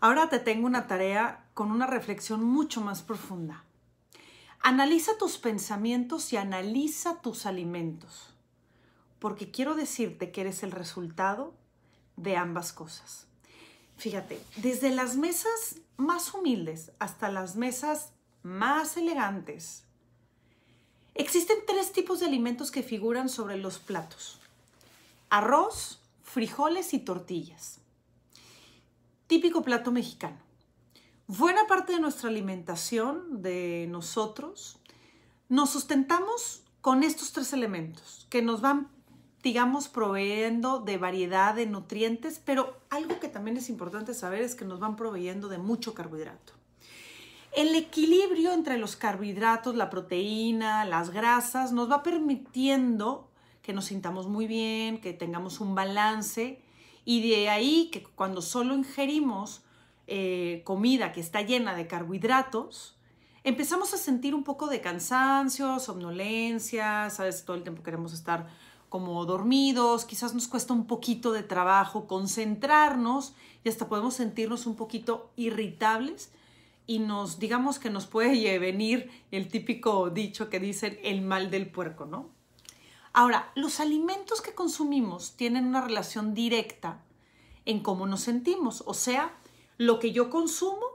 Ahora te tengo una tarea con una reflexión mucho más profunda. Analiza tus pensamientos y analiza tus alimentos, porque quiero decirte que eres el resultado de ambas cosas. Fíjate, desde las mesas más humildes hasta las mesas más elegantes, existen tres tipos de alimentos que figuran sobre los platos. Arroz, frijoles y tortillas. Típico plato mexicano. Buena parte de nuestra alimentación, de nosotros, nos sustentamos con estos tres elementos que nos van, digamos, proveyendo de variedad de nutrientes, pero algo que también es importante saber es que nos van proveyendo de mucho carbohidrato. El equilibrio entre los carbohidratos, la proteína, las grasas, nos va permitiendo que nos sintamos muy bien, que tengamos un balance y de ahí que cuando solo ingerimos eh, comida que está llena de carbohidratos, empezamos a sentir un poco de cansancio, somnolencia, sabes, todo el tiempo queremos estar como dormidos, quizás nos cuesta un poquito de trabajo concentrarnos y hasta podemos sentirnos un poquito irritables y nos digamos que nos puede venir el típico dicho que dicen el mal del puerco, ¿no? Ahora, los alimentos que consumimos tienen una relación directa en cómo nos sentimos, o sea, lo que yo consumo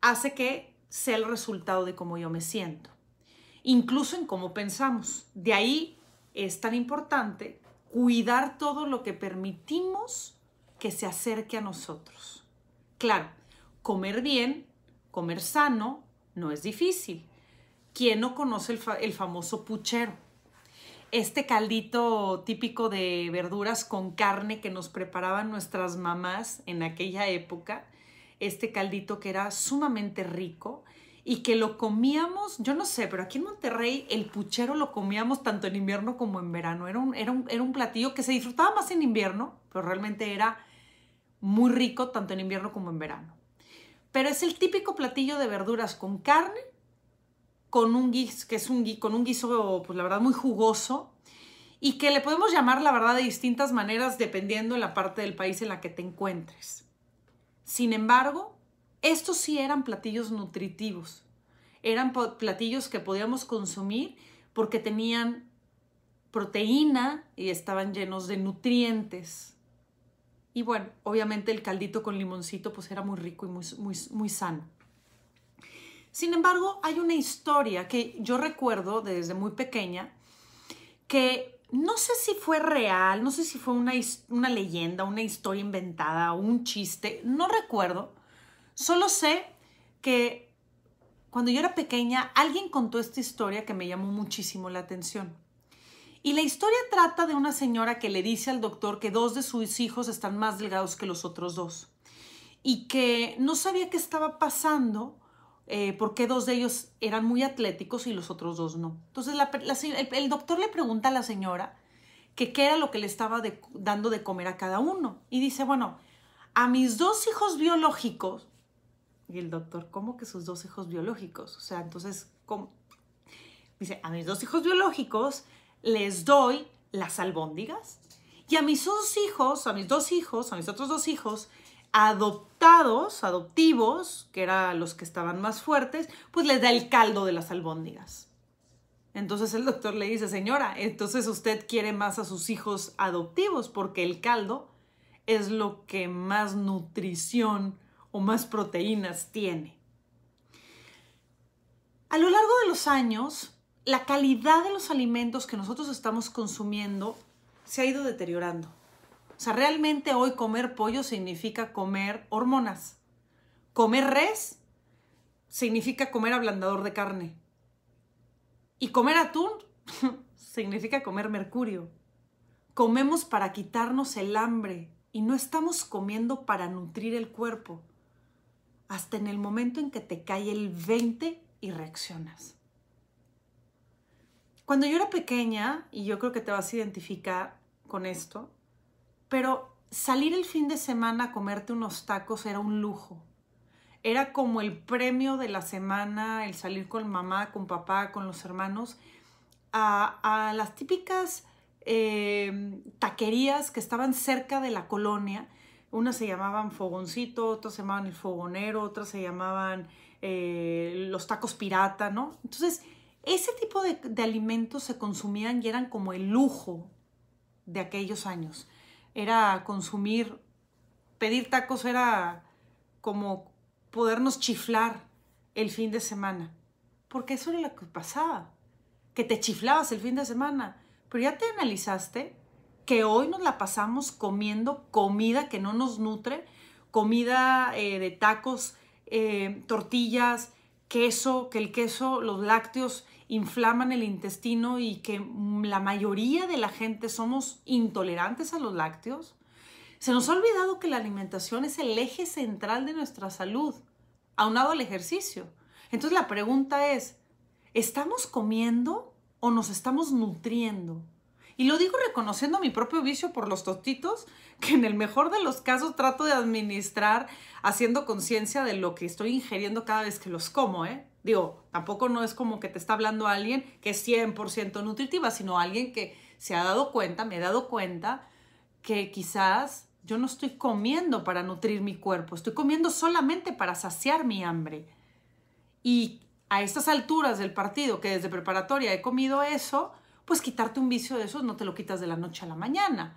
hace que sea el resultado de cómo yo me siento, incluso en cómo pensamos. De ahí es tan importante cuidar todo lo que permitimos que se acerque a nosotros. Claro, comer bien, comer sano, no es difícil. ¿Quién no conoce el, el famoso puchero? este caldito típico de verduras con carne que nos preparaban nuestras mamás en aquella época, este caldito que era sumamente rico y que lo comíamos, yo no sé, pero aquí en Monterrey el puchero lo comíamos tanto en invierno como en verano. Era un, era un, era un platillo que se disfrutaba más en invierno, pero realmente era muy rico tanto en invierno como en verano. Pero es el típico platillo de verduras con carne con un guis, que es un, con un guiso, pues la verdad, muy jugoso y que le podemos llamar, la verdad, de distintas maneras dependiendo de la parte del país en la que te encuentres. Sin embargo, estos sí eran platillos nutritivos, eran platillos que podíamos consumir porque tenían proteína y estaban llenos de nutrientes. Y bueno, obviamente el caldito con limoncito pues era muy rico y muy, muy, muy sano. Sin embargo, hay una historia que yo recuerdo desde muy pequeña que no sé si fue real, no sé si fue una, una leyenda, una historia inventada, o un chiste, no recuerdo. Solo sé que cuando yo era pequeña alguien contó esta historia que me llamó muchísimo la atención. Y la historia trata de una señora que le dice al doctor que dos de sus hijos están más delgados que los otros dos y que no sabía qué estaba pasando porque eh, por qué dos de ellos eran muy atléticos y los otros dos no. Entonces el, doctor le pregunta a la señora que qué era lo que le estaba dando de comer a cada uno. Y dice, bueno, a mis dos hijos biológicos, y el doctor, ¿cómo que sus dos hijos biológicos? O sea, entonces, ¿cómo? Dice, a mis dos hijos biológicos les doy las albóndigas y a mis dos hijos, a mis dos hijos, a mis otros dos hijos, adoptados, adoptivos, que eran los que estaban más fuertes, pues les da el caldo de las albóndigas. Entonces el doctor le dice, señora, entonces usted quiere más a sus hijos adoptivos porque el caldo es lo que más nutrición o más proteínas tiene. A lo largo de los años, la calidad de los alimentos que nosotros estamos consumiendo se ha ido deteriorando. O sea, realmente hoy comer pollo significa comer hormonas. Comer res significa comer ablandador de carne. Y comer atún significa comer mercurio. Comemos para quitarnos el hambre y no estamos comiendo para nutrir el cuerpo. Hasta en el momento en que te cae el 20 y reaccionas. Cuando yo era pequeña, y yo creo que te vas a identificar con esto, pero salir el fin de semana a comerte unos tacos era un lujo. Era como el premio de la semana, el salir con mamá, con papá, con los hermanos, a, las típicas eh, taquerías que estaban cerca de la colonia. Unas se llamaban fogoncito, otras se llamaban el fogonero, otras se llamaban eh, los tacos pirata, ¿no? Entonces, ese tipo de alimentos se consumían y eran como el lujo de aquellos años era consumir, pedir tacos era como podernos chiflar el fin de semana, porque eso era lo que pasaba, que te chiflabas el fin de semana, pero ya te analizaste que hoy nos la pasamos comiendo comida que no nos nutre, comida eh, de tacos, eh, tortillas, que el queso, los lácteos inflaman el intestino y que la mayoría de la gente somos intolerantes a los lácteos. Se nos ha olvidado que la alimentación es el eje central de nuestra salud, aunado al ejercicio. Entonces la pregunta es, ¿estamos comiendo o nos estamos nutriendo? Y lo digo reconociendo mi propio vicio por los tostitos, que en el mejor de los casos trato de administrar haciendo conciencia de lo que estoy ingiriendo cada vez que los como, ¿eh? Digo, tampoco no es como que te está hablando alguien que es 100% nutritiva, sino alguien que se ha dado cuenta, me he dado cuenta que quizás yo no estoy comiendo para nutrir mi cuerpo, estoy comiendo solamente para saciar mi hambre. Y a estas alturas del partido, que desde preparatoria he comido eso, pues quitarte un vicio de esos no te lo quitas de la noche a la mañana.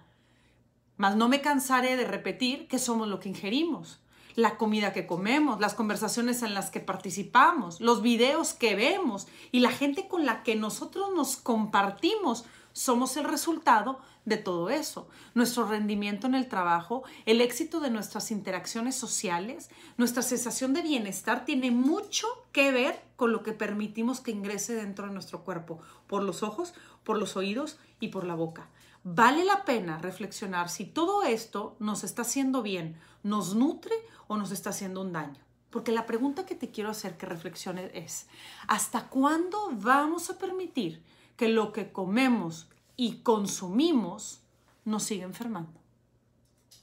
Más no me cansaré de repetir que somos lo que ingerimos, la comida que comemos, las conversaciones en las que participamos, los videos que vemos y la gente con la que nosotros nos compartimos somos el resultado de todo eso. Nuestro rendimiento en el trabajo, el éxito de nuestras interacciones sociales, nuestra sensación de bienestar tiene mucho que ver con lo que permitimos que ingrese dentro de nuestro cuerpo, por los ojos, por los oídos y por la boca. Vale la pena reflexionar si todo esto nos está haciendo bien, nos nutre o nos está haciendo un daño. Porque la pregunta que te quiero hacer que reflexiones es, ¿hasta cuándo vamos a permitir que lo que comemos y consumimos nos sigue enfermando.